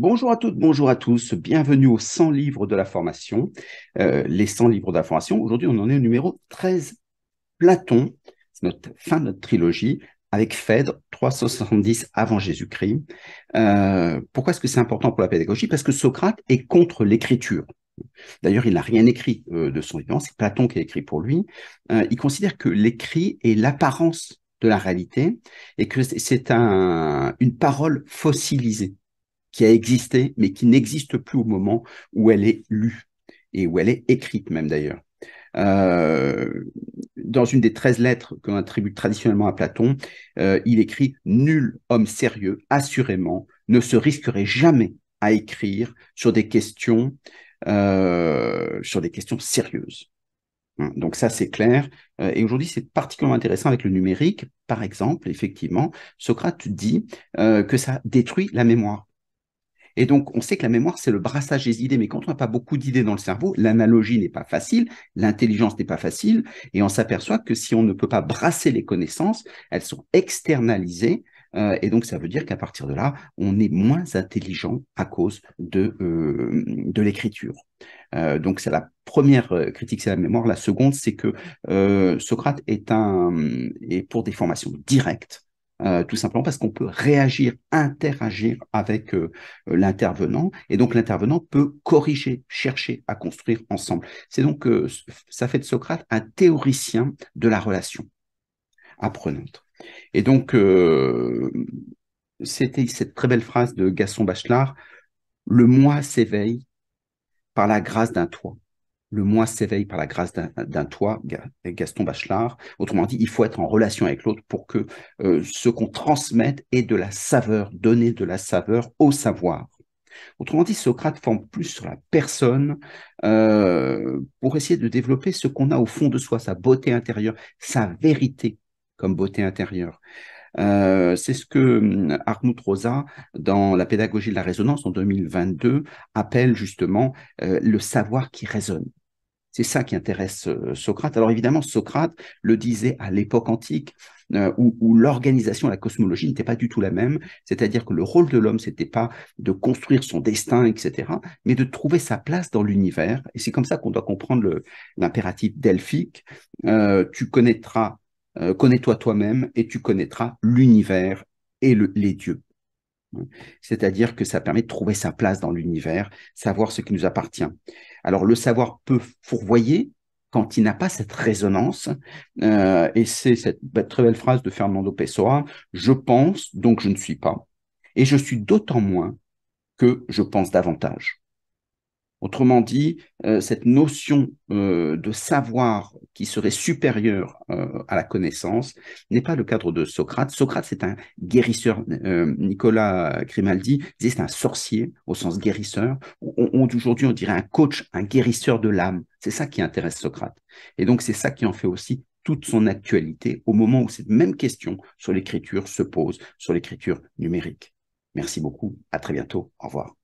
Bonjour à toutes, bonjour à tous, bienvenue aux 100 livres de la formation. Euh, les 100 livres de la formation, aujourd'hui on en est au numéro 13. Platon, c'est notre fin de notre trilogie, avec Phèdre, 370 avant Jésus-Christ. Euh, pourquoi est-ce que c'est important pour la pédagogie Parce que Socrate est contre l'écriture. D'ailleurs, il n'a rien écrit euh, de son vivant, c'est Platon qui a écrit pour lui. il considère que l'écrit est l'apparence de la réalité et que c'est une parole fossilisée qui a existé, mais qui n'existe plus au moment où elle est lue et où elle est écrite même d'ailleurs. Euh, dans une des treize lettres qu'on attribue traditionnellement à Platon, euh, il écrit Nul homme sérieux, assurément, ne se risquerait jamais à écrire sur des questions, euh, sur des questions sérieuses. Hein, donc ça, c'est clair. Et aujourd'hui, c'est particulièrement intéressant avec le numérique. Par exemple, effectivement, Socrate dit que ça détruit la mémoire. Et donc, on sait que la mémoire, c'est le brassage des idées. Mais quand on n'a pas beaucoup d'idées dans le cerveau, l'analogie n'est pas facile, l'intelligence n'est pas facile. Et on s'aperçoit que si on ne peut pas brasser les connaissances, elles sont externalisées. Euh, et donc, ça veut dire qu'à partir de là, on est moins intelligent à cause de, euh, de l'écriture. Euh, donc, c'est la première critique, c'est la mémoire. La seconde, c'est que Socrate est, un, est pour des formations directes. Euh, tout simplement parce qu'on peut réagir, interagir avec euh, l'intervenant, et donc l'intervenant peut corriger, chercher à construire ensemble. C'est donc, euh, ça fait de Socrate un théoricien de la relation apprenante. Et donc, c'était cette très belle phrase de Gaston Bachelard, le moi s'éveille par la grâce d'un toit le moi s'éveille par la grâce d'un toi, Gaston Bachelard. Autrement dit, il faut être en relation avec l'autre pour que euh, ce qu'on transmette ait de la saveur, donner de la saveur au savoir. Autrement dit, Socrate forme plus sur la personne euh, pour essayer de développer ce qu'on a au fond de soi, sa beauté intérieure, sa vérité comme beauté intérieure. Euh, c'est ce que mm, Arnoud Rosa, dans La pédagogie de la résonance en 2022, appelle justement le savoir qui résonne. C'est ça qui intéresse euh, Socrate. Alors évidemment, Socrate le disait à l'époque antique, euh, où, l'organisation, la cosmologie n'était pas du tout la même. C'est-à-dire que le rôle de l'homme, c'était pas de construire son destin, etc., mais de trouver sa place dans l'univers. Et c'est comme ça qu'on doit comprendre l'impératif delphique. Euh, tu connaîtras, connais-toi toi-même et tu connaîtras l'univers et les dieux. C'est-à-dire que ça permet de trouver sa place dans l'univers, savoir ce qui nous appartient. Alors le savoir peut fourvoyer quand il n'a pas cette résonance, euh, et c'est cette très belle phrase de Fernando Pessoa, je pense, donc je ne suis pas, et je suis d'autant moins que je pense davantage. Autrement dit, euh, cette notion euh, de savoir qui serait supérieure euh, à la connaissance n'est pas le cadre de Socrate. Socrate, c'est un guérisseur. Nicolas Grimaldi disait c'est un sorcier au sens guérisseur. Aujourd'hui, on dirait un coach, un guérisseur de l'âme. C'est ça qui intéresse Socrate. Et donc, c'est ça qui en fait aussi toute son actualité au moment où cette même question sur l'écriture se pose, sur l'écriture numérique. Merci beaucoup. À très bientôt. Au revoir.